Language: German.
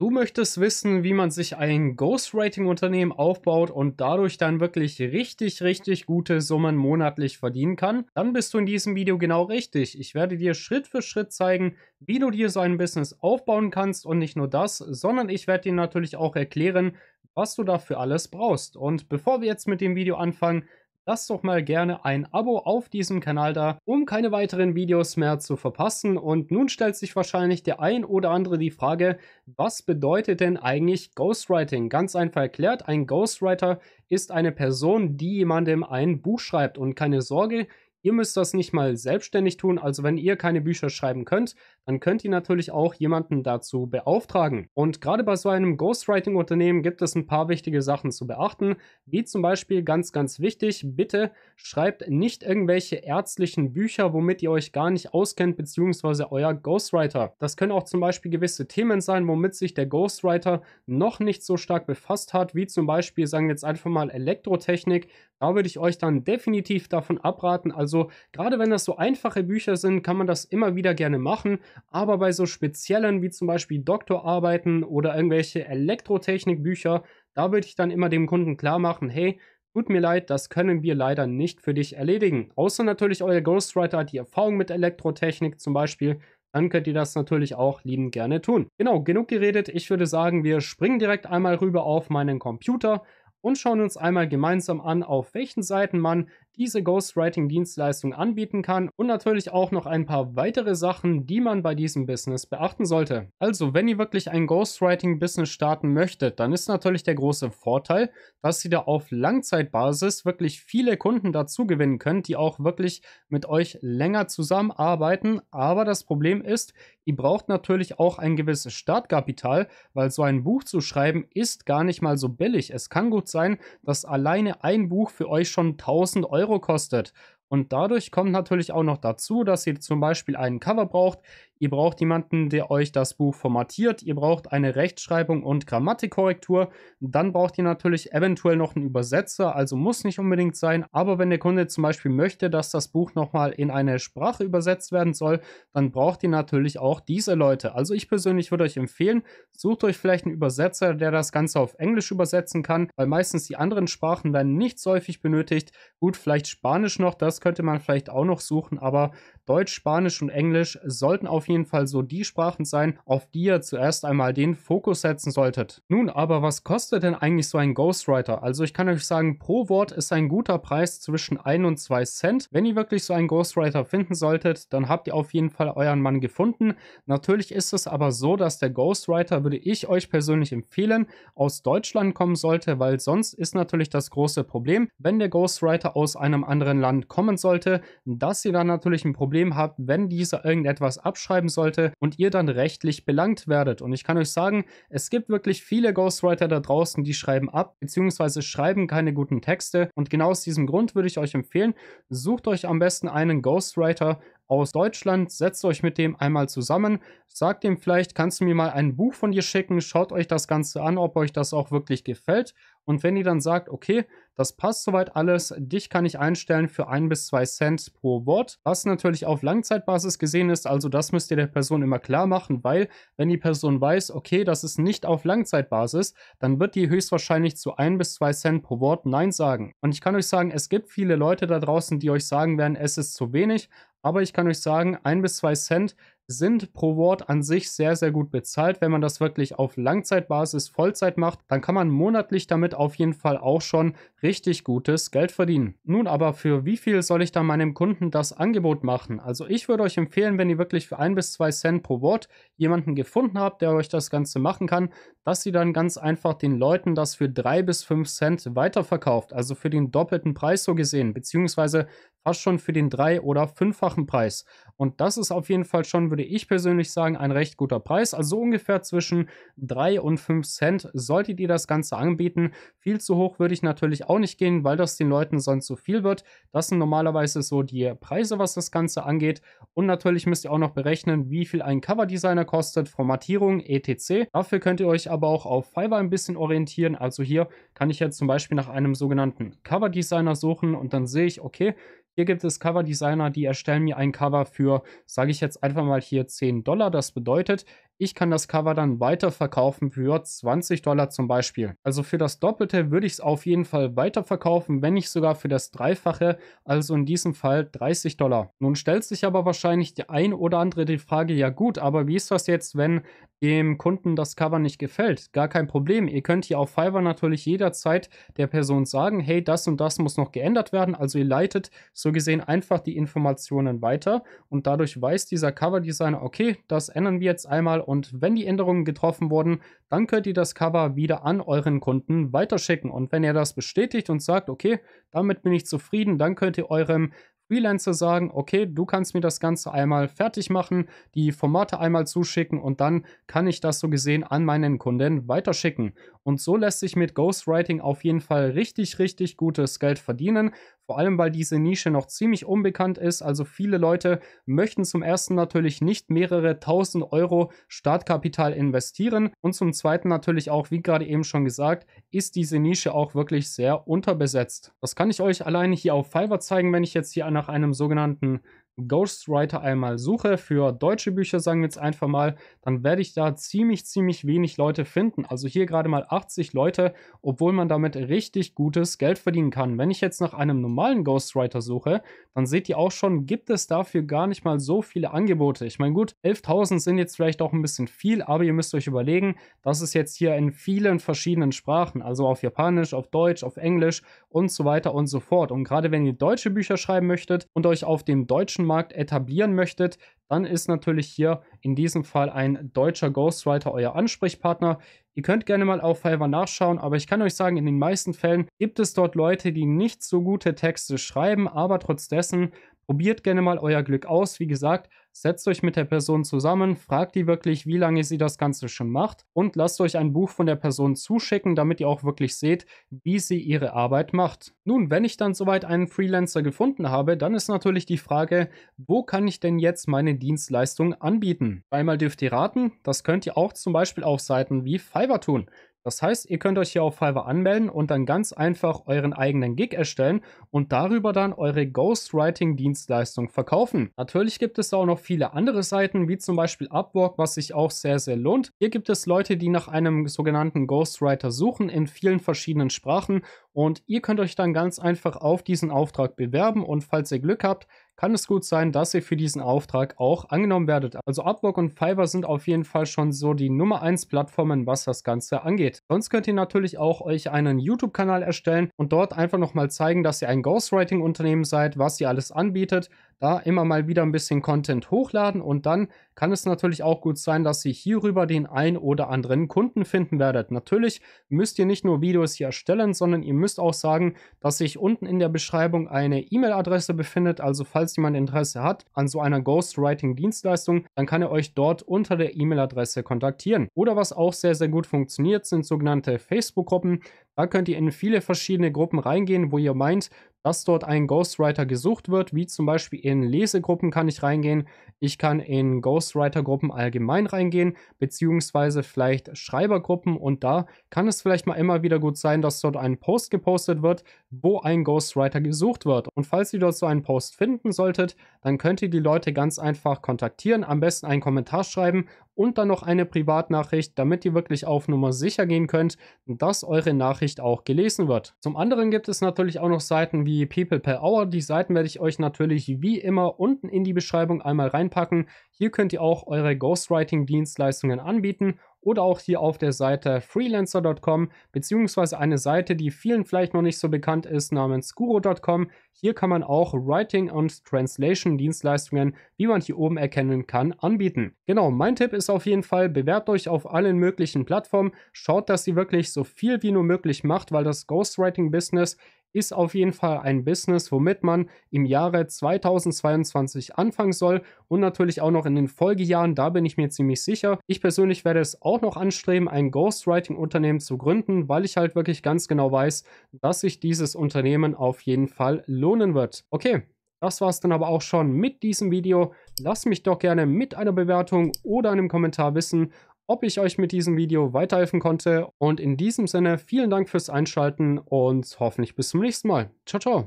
Du möchtest wissen, wie man sich ein Ghostwriting-Unternehmen aufbaut und dadurch dann wirklich richtig, richtig gute Summen monatlich verdienen kann? Dann bist du in diesem Video genau richtig. Ich werde dir Schritt für Schritt zeigen, wie du dir so ein Business aufbauen kannst und nicht nur das, sondern ich werde dir natürlich auch erklären, was du dafür alles brauchst. Und bevor wir jetzt mit dem Video anfangen, lasst doch mal gerne ein Abo auf diesem Kanal da, um keine weiteren Videos mehr zu verpassen. Und nun stellt sich wahrscheinlich der ein oder andere die Frage, was bedeutet denn eigentlich Ghostwriting? Ganz einfach erklärt, ein Ghostwriter ist eine Person, die jemandem ein Buch schreibt. Und keine Sorge, Ihr müsst das nicht mal selbstständig tun. Also wenn ihr keine Bücher schreiben könnt, dann könnt ihr natürlich auch jemanden dazu beauftragen. Und gerade bei so einem Ghostwriting-Unternehmen gibt es ein paar wichtige Sachen zu beachten, wie zum Beispiel ganz, ganz wichtig, bitte schreibt nicht irgendwelche ärztlichen Bücher, womit ihr euch gar nicht auskennt, beziehungsweise euer Ghostwriter. Das können auch zum Beispiel gewisse Themen sein, womit sich der Ghostwriter noch nicht so stark befasst hat, wie zum Beispiel, sagen wir jetzt einfach mal Elektrotechnik. Da würde ich euch dann definitiv davon abraten, also also gerade wenn das so einfache Bücher sind, kann man das immer wieder gerne machen, aber bei so speziellen wie zum Beispiel Doktorarbeiten oder irgendwelche Elektrotechnikbücher, da würde ich dann immer dem Kunden klar machen, hey, Tut mir leid, das können wir leider nicht für dich erledigen. Außer natürlich euer Ghostwriter hat die Erfahrung mit Elektrotechnik zum Beispiel. Dann könnt ihr das natürlich auch liebend gerne tun. Genau, genug geredet. Ich würde sagen, wir springen direkt einmal rüber auf meinen Computer und schauen uns einmal gemeinsam an, auf welchen Seiten man diese Ghostwriting-Dienstleistung anbieten kann und natürlich auch noch ein paar weitere Sachen, die man bei diesem Business beachten sollte. Also, wenn ihr wirklich ein Ghostwriting-Business starten möchtet, dann ist natürlich der große Vorteil, dass ihr da auf Langzeitbasis wirklich viele Kunden dazu gewinnen könnt, die auch wirklich mit euch länger zusammenarbeiten. Aber das Problem ist, ihr braucht natürlich auch ein gewisses Startkapital, weil so ein Buch zu schreiben ist gar nicht mal so billig. Es kann gut sein, dass alleine ein Buch für euch schon 1000 Euro Euro kostet. Und dadurch kommt natürlich auch noch dazu, dass ihr zum Beispiel einen Cover braucht, Ihr braucht jemanden, der euch das Buch formatiert. Ihr braucht eine Rechtschreibung und Grammatikkorrektur. Dann braucht ihr natürlich eventuell noch einen Übersetzer, also muss nicht unbedingt sein. Aber wenn der Kunde zum Beispiel möchte, dass das Buch nochmal in eine Sprache übersetzt werden soll, dann braucht ihr natürlich auch diese Leute. Also ich persönlich würde euch empfehlen, sucht euch vielleicht einen Übersetzer, der das Ganze auf Englisch übersetzen kann, weil meistens die anderen Sprachen werden nicht so häufig benötigt. Gut, vielleicht Spanisch noch, das könnte man vielleicht auch noch suchen, aber Deutsch, Spanisch und Englisch sollten auf jeden Fall so die Sprachen sein, auf die ihr zuerst einmal den Fokus setzen solltet. Nun aber, was kostet denn eigentlich so ein Ghostwriter? Also ich kann euch sagen, pro Wort ist ein guter Preis zwischen 1 und 2 Cent. Wenn ihr wirklich so einen Ghostwriter finden solltet, dann habt ihr auf jeden Fall euren Mann gefunden. Natürlich ist es aber so, dass der Ghostwriter, würde ich euch persönlich empfehlen, aus Deutschland kommen sollte, weil sonst ist natürlich das große Problem, wenn der Ghostwriter aus einem anderen Land kommen sollte, dass ihr dann natürlich ein Problem Problem habt, wenn dieser irgendetwas abschreiben sollte und ihr dann rechtlich belangt werdet. Und ich kann euch sagen, es gibt wirklich viele Ghostwriter da draußen, die schreiben ab, beziehungsweise schreiben keine guten Texte. Und genau aus diesem Grund würde ich euch empfehlen, sucht euch am besten einen Ghostwriter, aus Deutschland, setzt euch mit dem einmal zusammen, sagt ihm vielleicht, kannst du mir mal ein Buch von dir schicken, schaut euch das Ganze an, ob euch das auch wirklich gefällt und wenn die dann sagt, okay, das passt soweit alles, dich kann ich einstellen für ein bis zwei Cent pro Wort, was natürlich auf Langzeitbasis gesehen ist, also das müsst ihr der Person immer klar machen, weil wenn die Person weiß, okay, das ist nicht auf Langzeitbasis, dann wird die höchstwahrscheinlich zu ein bis zwei Cent pro Wort Nein sagen. Und ich kann euch sagen, es gibt viele Leute da draußen, die euch sagen werden, es ist zu wenig, aber ich kann euch sagen, ein bis zwei Cent sind pro Wort an sich sehr, sehr gut bezahlt. Wenn man das wirklich auf Langzeitbasis Vollzeit macht, dann kann man monatlich damit auf jeden Fall auch schon richtig gutes Geld verdienen. Nun aber, für wie viel soll ich dann meinem Kunden das Angebot machen? Also ich würde euch empfehlen, wenn ihr wirklich für ein bis zwei Cent pro Wort jemanden gefunden habt, der euch das Ganze machen kann, dass sie dann ganz einfach den Leuten das für drei bis fünf Cent weiterverkauft, also für den doppelten Preis so gesehen, beziehungsweise fast schon für den drei- oder fünffachen Preis. Und das ist auf jeden Fall schon, würde ich persönlich sagen, ein recht guter Preis. Also ungefähr zwischen drei und fünf Cent solltet ihr das Ganze anbieten. Viel zu hoch würde ich natürlich auch nicht gehen, weil das den Leuten sonst zu so viel wird. Das sind normalerweise so die Preise, was das Ganze angeht. Und natürlich müsst ihr auch noch berechnen, wie viel ein Coverdesigner kostet, Formatierung, etc. Dafür könnt ihr euch aber aber auch auf Fiverr ein bisschen orientieren. Also hier kann ich jetzt zum Beispiel nach einem sogenannten Cover Designer suchen und dann sehe ich, okay, hier gibt es Cover Designer, die erstellen mir ein Cover für, sage ich jetzt einfach mal hier 10 Dollar. Das bedeutet, ich kann das Cover dann weiterverkaufen für 20 Dollar zum Beispiel. Also für das Doppelte würde ich es auf jeden Fall weiterverkaufen, wenn nicht sogar für das Dreifache, also in diesem Fall 30 Dollar. Nun stellt sich aber wahrscheinlich der ein oder andere die Frage, ja gut, aber wie ist das jetzt, wenn dem Kunden das Cover nicht gefällt? Gar kein Problem. Ihr könnt hier auf Fiverr natürlich jederzeit der Person sagen, hey, das und das muss noch geändert werden. Also ihr leitet so gesehen einfach die Informationen weiter und dadurch weiß dieser Cover-Designer, okay, das ändern wir jetzt einmal und wenn die Änderungen getroffen wurden, dann könnt ihr das Cover wieder an euren Kunden weiterschicken. Und wenn er das bestätigt und sagt, okay, damit bin ich zufrieden, dann könnt ihr eurem Freelancer sagen, okay, du kannst mir das Ganze einmal fertig machen, die Formate einmal zuschicken und dann kann ich das so gesehen an meinen Kunden weiterschicken. Und so lässt sich mit Ghostwriting auf jeden Fall richtig, richtig gutes Geld verdienen. Vor allem, weil diese Nische noch ziemlich unbekannt ist. Also viele Leute möchten zum ersten natürlich nicht mehrere tausend Euro Startkapital investieren. Und zum zweiten natürlich auch, wie gerade eben schon gesagt, ist diese Nische auch wirklich sehr unterbesetzt. Das kann ich euch alleine hier auf Fiverr zeigen, wenn ich jetzt hier nach einem sogenannten Ghostwriter einmal suche, für deutsche Bücher sagen wir jetzt einfach mal, dann werde ich da ziemlich, ziemlich wenig Leute finden. Also hier gerade mal 80 Leute, obwohl man damit richtig gutes Geld verdienen kann. Wenn ich jetzt nach einem normalen Ghostwriter suche, dann seht ihr auch schon, gibt es dafür gar nicht mal so viele Angebote. Ich meine gut, 11.000 sind jetzt vielleicht auch ein bisschen viel, aber ihr müsst euch überlegen, das ist jetzt hier in vielen verschiedenen Sprachen, also auf Japanisch, auf Deutsch, auf Englisch und so weiter und so fort. Und gerade wenn ihr deutsche Bücher schreiben möchtet und euch auf dem deutschen Markt etablieren möchtet, dann ist natürlich hier in diesem Fall ein deutscher Ghostwriter euer Ansprechpartner. Ihr könnt gerne mal auf Fiverr nachschauen, aber ich kann euch sagen, in den meisten Fällen gibt es dort Leute, die nicht so gute Texte schreiben, aber trotz dessen Probiert gerne mal euer Glück aus. Wie gesagt, setzt euch mit der Person zusammen, fragt die wirklich, wie lange sie das Ganze schon macht und lasst euch ein Buch von der Person zuschicken, damit ihr auch wirklich seht, wie sie ihre Arbeit macht. Nun, wenn ich dann soweit einen Freelancer gefunden habe, dann ist natürlich die Frage, wo kann ich denn jetzt meine Dienstleistung anbieten? Einmal dürft ihr raten, das könnt ihr auch zum Beispiel auf Seiten wie Fiverr tun. Das heißt, ihr könnt euch hier auf Fiverr anmelden und dann ganz einfach euren eigenen Gig erstellen und darüber dann eure Ghostwriting-Dienstleistung verkaufen. Natürlich gibt es auch noch viele andere Seiten, wie zum Beispiel Upwork, was sich auch sehr, sehr lohnt. Hier gibt es Leute, die nach einem sogenannten Ghostwriter suchen in vielen verschiedenen Sprachen und ihr könnt euch dann ganz einfach auf diesen Auftrag bewerben und falls ihr Glück habt, kann es gut sein, dass ihr für diesen Auftrag auch angenommen werdet. Also Upwork und Fiverr sind auf jeden Fall schon so die Nummer 1 Plattformen, was das Ganze angeht. Sonst könnt ihr natürlich auch euch einen YouTube-Kanal erstellen und dort einfach nochmal zeigen, dass ihr ein Ghostwriting-Unternehmen seid, was ihr alles anbietet da immer mal wieder ein bisschen Content hochladen und dann kann es natürlich auch gut sein, dass ihr hierüber den ein oder anderen Kunden finden werdet. Natürlich müsst ihr nicht nur Videos hier erstellen, sondern ihr müsst auch sagen, dass sich unten in der Beschreibung eine E-Mail-Adresse befindet. Also falls jemand Interesse hat an so einer Ghostwriting-Dienstleistung, dann kann er euch dort unter der E-Mail-Adresse kontaktieren. Oder was auch sehr, sehr gut funktioniert, sind sogenannte Facebook-Gruppen. Da könnt ihr in viele verschiedene Gruppen reingehen, wo ihr meint, dass dort ein Ghostwriter gesucht wird, wie zum Beispiel in Lesegruppen kann ich reingehen, ich kann in Ghostwriter-Gruppen allgemein reingehen, beziehungsweise vielleicht Schreibergruppen und da kann es vielleicht mal immer wieder gut sein, dass dort ein Post gepostet wird, wo ein Ghostwriter gesucht wird. Und falls ihr dort so einen Post finden solltet, dann könnt ihr die Leute ganz einfach kontaktieren, am besten einen Kommentar schreiben und dann noch eine Privatnachricht, damit ihr wirklich auf Nummer sicher gehen könnt, dass eure Nachricht auch gelesen wird. Zum anderen gibt es natürlich auch noch Seiten wie People per Hour. Die Seiten werde ich euch natürlich wie immer unten in die Beschreibung einmal reinpacken. Hier könnt ihr auch eure Ghostwriting-Dienstleistungen anbieten oder auch hier auf der Seite freelancer.com, beziehungsweise eine Seite, die vielen vielleicht noch nicht so bekannt ist, namens guru.com. Hier kann man auch Writing und Translation Dienstleistungen, wie man hier oben erkennen kann, anbieten. Genau, mein Tipp ist auf jeden Fall, bewerbt euch auf allen möglichen Plattformen, schaut, dass ihr wirklich so viel wie nur möglich macht, weil das Ghostwriting-Business ist auf jeden Fall ein Business, womit man im Jahre 2022 anfangen soll und natürlich auch noch in den Folgejahren, da bin ich mir ziemlich sicher. Ich persönlich werde es auch noch anstreben, ein Ghostwriting-Unternehmen zu gründen, weil ich halt wirklich ganz genau weiß, dass sich dieses Unternehmen auf jeden Fall lohnen wird. Okay, das war es dann aber auch schon mit diesem Video. Lass mich doch gerne mit einer Bewertung oder einem Kommentar wissen, ob ich euch mit diesem Video weiterhelfen konnte. Und in diesem Sinne vielen Dank fürs Einschalten und hoffentlich bis zum nächsten Mal. Ciao, ciao.